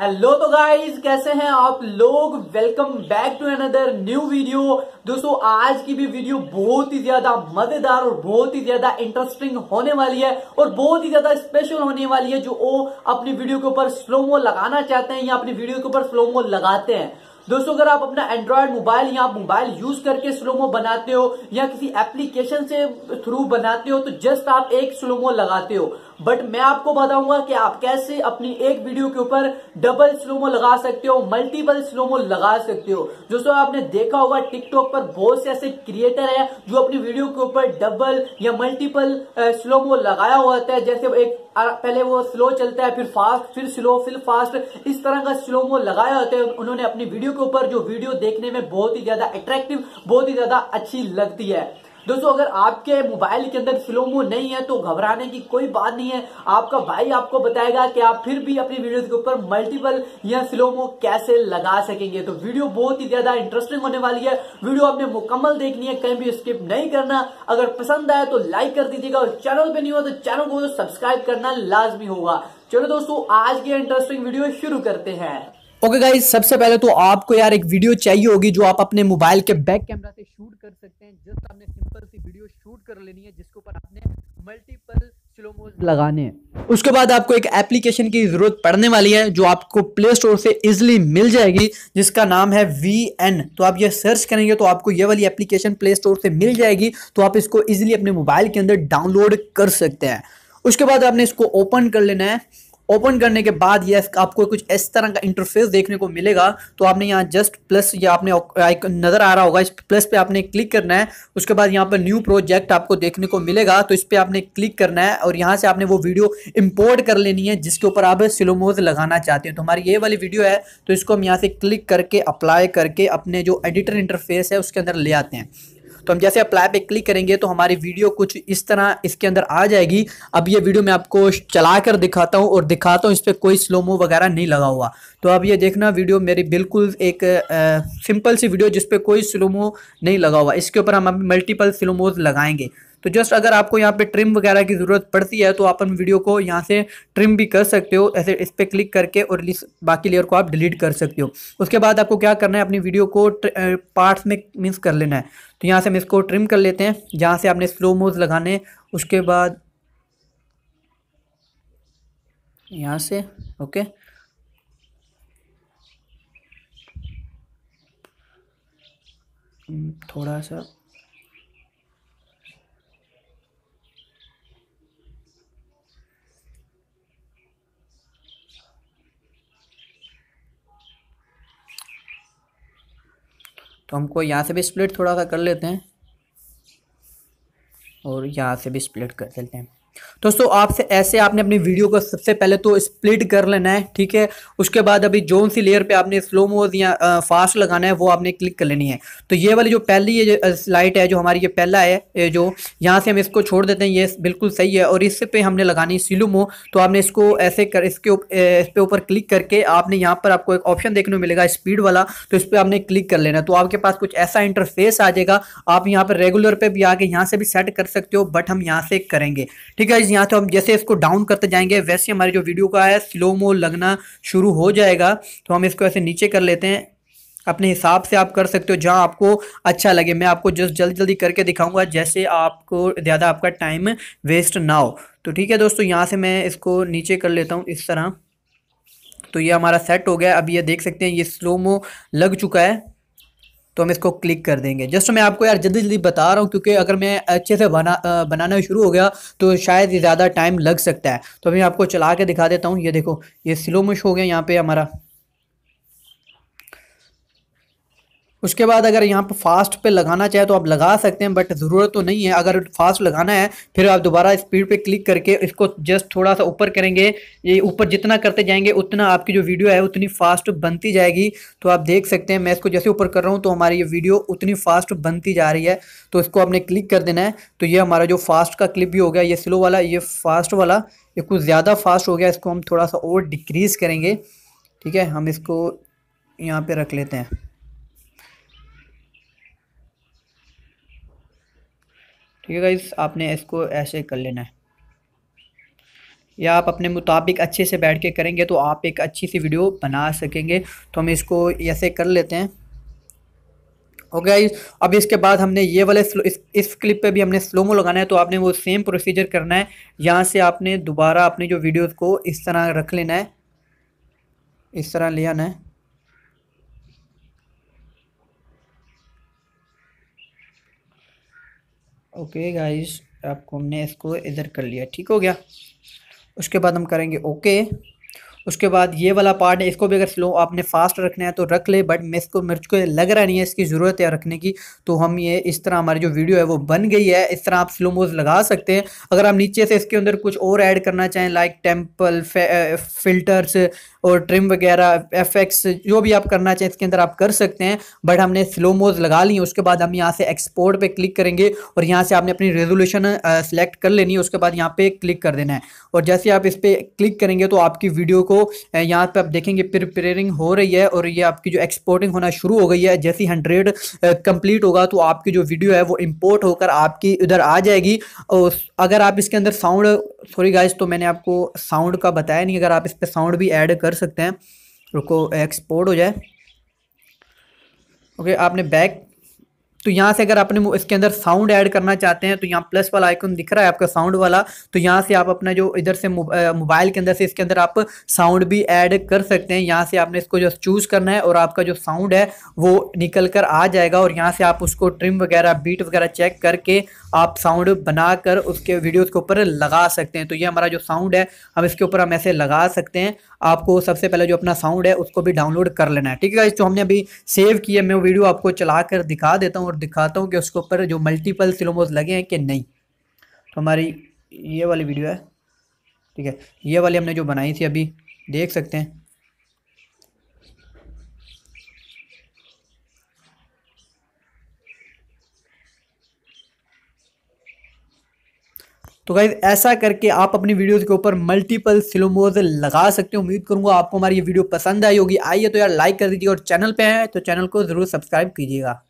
hello तो guys कैसे हैं आप लोग welcome back to another new video दोस्तों आज की भी वीडियो बहुत ही ज्यादा मजेदार और बहुत ही ज्यादा इंटरेस्टिंग होने वाली है और बहुत ही ज्यादा स्पेशल होने वाली है जो वो अपनी वीडियो के ऊपर स्लोमो लगाना चाहते हैं या अपनी वीडियो के ऊपर स्लोमो लगाते हैं दोस्तों अगर आप अपना एंड्रॉयड मोबाइल या मोबाइल यूज करके स्लोमो बनाते हो या किसी एप्लीकेशन से थ्रू बनाते हो तो जस्ट आप एक स्लोमो लगाते हो बट मैं आपको बताऊंगा कि आप कैसे अपनी एक वीडियो के ऊपर डबल स्लोमो लगा सकते हो मल्टीपल स्लोमो लगा सकते हो दोस्तों आपने देखा होगा टिकटॉक पर बहुत से ऐसे क्रिएटर है जो अपनी वीडियो के ऊपर डबल या मल्टीपल स्लोमो लगाया होता है जैसे एक पहले वो स्लो चलता है फिर फास्ट फिर स्लो फिर फास्ट इस तरह का स्लोमो लगाया होता है उन्होंने अपनी वीडियो के ऊपर जो वीडियो देखने में बहुत ही ज्यादा अट्रैक्टिव बहुत ही ज्यादा अच्छी लगती है दोस्तों अगर आपके मोबाइल के अंदर स्लोमो नहीं है तो घबराने की कोई बात नहीं है आपका भाई आपको बताएगा कि आप फिर भी अपनी वीडियो के ऊपर मल्टीपल या स्लोमो कैसे लगा सकेंगे तो वीडियो बहुत ही ज्यादा इंटरेस्टिंग होने वाली है वीडियो आपने मुकम्मल देखनी है कहीं भी स्किप नहीं करना अगर पसंद आए तो लाइक कर दीजिएगा और चैनल पर नहीं हुआ तो चैनल को सब्सक्राइब करना लाजमी होगा चलो दोस्तों आज की इंटरेस्टिंग वीडियो शुरू करते हैं ओके okay गाइज सबसे पहले तो आपको यार एक वीडियो चाहिए होगी जो आप अपने मोबाइल के बैक कैमरा से शूट कर सकते हैं जस्ट आपने सिंपल सी वीडियो शूट कर लेनी है जिसके ऊपर आपने मल्टीपल स्लोमोज लगाने हैं उसके बाद आपको एक एप्लीकेशन की जरूरत पड़ने वाली है जो आपको प्ले स्टोर से इजिली मिल जाएगी जिसका नाम है वी एन तो आप ये सर्च करेंगे तो आपको ये वाली एप्लीकेशन प्ले स्टोर से मिल जाएगी तो आप इसको इजिली अपने मोबाइल के अंदर डाउनलोड कर सकते हैं उसके बाद आपने इसको ओपन कर लेना है ओपन करने के बाद ये आपको कुछ इस तरह का इंटरफेस देखने को मिलेगा तो आपने यहाँ जस्ट प्लस या आपने नज़र आ रहा होगा इस प्लस पे आपने क्लिक करना है उसके बाद यहाँ पर न्यू प्रोजेक्ट आपको देखने को मिलेगा तो इस पर आपने क्लिक करना है और यहाँ से आपने वो वीडियो इम्पोर्ट कर लेनी है जिसके ऊपर आप सिलोमोज लगाना चाहते हो तो हमारी ये वाली वीडियो है तो इसको हम यहाँ से क्लिक करके अप्लाई करके अपने जो एडिटर इंटरफेस है उसके अंदर ले आते हैं तो हम जैसे अप्लाई पे क्लिक करेंगे तो हमारी वीडियो कुछ इस तरह इसके अंदर आ जाएगी अब ये वीडियो मैं आपको चला कर दिखाता हूँ और दिखाता हूँ इस पर कोई स्लोमो वगैरह नहीं लगा हुआ तो अब ये देखना वीडियो मेरी बिल्कुल एक सिंपल सी वीडियो जिसपे कोई स्लोमो नहीं लगा हुआ इसके ऊपर हम अभी मल्टीपल स्लोमोज लगाएंगे तो जस्ट अगर आपको यहाँ पे ट्रिम वगैरह की ज़रूरत पड़ती है तो आप अपन वीडियो को यहाँ से ट्रिम भी कर सकते हो ऐसे इस पर क्लिक करके और बाकी लेयर को आप डिलीट कर सकते हो उसके बाद आपको क्या करना है अपनी वीडियो को पार्ट्स में मिस कर लेना है तो यहाँ से हम इसको ट्रिम कर लेते हैं जहाँ से आपने स्लो मोज लगाने उसके बाद यहाँ से ओके थोड़ा सा तो हमको यहाँ से भी स्प्लिट थोड़ा सा कर लेते हैं और यहाँ से भी स्प्लिट कर लेते हैं दोस्तों आपसे ऐसे आपने अपनी वीडियो को सबसे पहले तो स्प्लिट कर लेना है ठीक है उसके बाद अभी जोन सी लेयर पे आपने स्लो मोज या फास्ट लगाना है वो आपने क्लिक कर लेनी है तो ये वाली जो पहली ये स्लाइट है जो हमारी ये पहला है जो यहाँ से हम इसको छोड़ देते हैं ये बिल्कुल सही है और इस पर हमने लगानी मो तो आपने इसको ऐसे कर इसके इस पर ऊपर क्लिक करके आपने यहाँ पर आपको एक ऑप्शन देखने को मिलेगा स्पीड वाला तो इस पर आपने क्लिक कर लेना तो आपके पास कुछ ऐसा इंटरफेस आ जाएगा आप यहाँ पर रेगुलर पर भी आके यहाँ से भी सेट कर सकते हो बट हम यहाँ से करेंगे ठीक है यहाँ से तो हम जैसे इसको डाउन करते जाएंगे वैसे हमारे जो वीडियो का है स्लो मो लगना शुरू हो जाएगा तो हम इसको ऐसे नीचे कर लेते हैं अपने हिसाब से आप कर सकते हो जहाँ आपको अच्छा लगे मैं आपको जस्ट जल्दी जल्दी करके दिखाऊंगा जैसे आपको ज़्यादा आपका टाइम वेस्ट ना हो तो ठीक है दोस्तों यहाँ से मैं इसको नीचे कर लेता हूँ इस तरह तो ये हमारा सेट हो गया अब ये देख सकते हैं ये स्लो मो लग चुका है तो हम इसको क्लिक कर देंगे जस्ट तो मैं आपको यार जल्दी जल्दी बता रहा हूँ क्योंकि अगर मैं अच्छे से बना बनाना शुरू हो गया तो शायद ज़्यादा टाइम लग सकता है तो मैं आपको चला के दिखा देता हूँ ये देखो ये स्लो मुश हो गया यहाँ पे हमारा उसके बाद अगर यहाँ पर फास्ट पे लगाना चाहे तो आप लगा सकते हैं बट ज़रूरत तो नहीं है अगर फास्ट लगाना है फिर आप दोबारा स्पीड पे क्लिक करके इसको जस्ट थोड़ा सा ऊपर करेंगे ये ऊपर जितना करते जाएंगे उतना आपकी जो वीडियो है उतनी फास्ट बनती जाएगी तो आप देख सकते हैं मैं इसको जैसे ऊपर कर रहा हूँ तो हमारी ये वीडियो उतनी फास्ट बनती जा रही है तो इसको आपने क्लिक कर देना है तो ये हमारा जो फास्ट का क्लिप भी हो गया ये स्लो वाला ये फास्ट वाला ये कुछ ज़्यादा फास्ट हो गया इसको हम थोड़ा सा और डिक्रीज़ करेंगे ठीक है हम इसको यहाँ पर रख लेते हैं ठीक है गाइज आपने इसको ऐसे कर लेना है या आप अपने मुताबिक अच्छे से बैठ के करेंगे तो आप एक अच्छी सी वीडियो बना सकेंगे तो हम इसको ऐसे कर लेते हैं ओके okay, अब इसके बाद हमने ये वाले इस, इस क्लिप पे भी हमने स्लोमो लगाना है तो आपने वो सेम प्रोसीजर करना है यहाँ से आपने दोबारा अपनी जो वीडियोस को इस तरह रख लेना है इस तरह ले आना है ओके गाइस आपको हमने इसको इधर कर लिया ठीक हो गया उसके बाद हम करेंगे ओके उसके बाद ये वाला पार्ट है इसको भी अगर स्लो आपने फास्ट रखना है तो रख ले बट मैं इसको मिर्च को लग रहा नहीं है इसकी ज़रूरत है रखने की तो हम ये इस तरह हमारी जो वीडियो है वो बन गई है इस तरह आप स्लो मोज लगा सकते हैं अगर आप नीचे से इसके अंदर कुछ और ऐड करना चाहें लाइक टेम्पल फिल्टर्स और ट्रिम वगैरह एफ जो भी आप करना चाहें इसके अंदर आप कर सकते हैं बट हमने स्लो मोज लगा ली उसके बाद हम यहाँ से एक्सपोर्ट पे क्लिक करेंगे और यहाँ से आपने अपनी रेजोल्यूशन सेलेक्ट कर लेनी है उसके बाद यहाँ पे क्लिक कर देना है और जैसे आप इस पर क्लिक करेंगे तो आपकी वीडियो को यहाँ पर आप देखेंगे प्रिपेयरिंग हो रही है और ये आपकी जो एक्सपोर्टिंग होना शुरू हो गई है जैसी हंड्रेड कंप्लीट होगा तो आपकी जो वीडियो है वो इम्पोर्ट होकर आपकी इधर आ जाएगी और अगर आप इसके अंदर साउंड सॉरी गाइज तो मैंने आपको साउंड का बताया नहीं अगर आप इस पर साउंड भी ऐड कर कर सकते हैं रुको एक्सपोर्ट हो जाए ओके आपने बैक तो यहाँ से अगर आपने इसके अंदर साउंड ऐड करना चाहते हैं तो यहाँ प्लस वाला आइकन दिख रहा है आपका साउंड वाला तो यहाँ से आप अपना जो इधर से मोबाइल के अंदर से इसके अंदर आप साउंड भी ऐड कर सकते हैं यहाँ से आपने इसको जो चूज़ करना है और आपका जो साउंड है वो निकल कर आ जाएगा और यहाँ से आप उसको ट्रिम वगैरह बीट वगैरह चेक करके आप साउंड बना कर उसके वीडियोज़ के ऊपर लगा सकते हैं तो ये हमारा जो साउंड है हम इसके ऊपर हम ऐसे लगा सकते हैं आपको सबसे पहले जो अपना साउंड है उसको भी डाउनलोड कर लेना है ठीक है जो तो हमने अभी सेव किया मैं वीडियो आपको चला कर दिखा देता हूँ और दिखाता हूँ कि उसके ऊपर जो मल्टीपल स्लोमोज लगे हैं कि नहीं तो हमारी ये वाली वीडियो है ठीक है ये वाली हमने जो बनाई थी अभी देख सकते हैं तो गाइज ऐसा करके आप अपनी वीडियोज़ के ऊपर मल्टीपल स्लोमोज लगा सकते हो उम्मीद करूंगा आपको हमारी ये वीडियो पसंद आई होगी आइए तो यार लाइक कर दीजिए और चैनल पे हैं तो चैनल को ज़रूर सब्सक्राइब कीजिएगा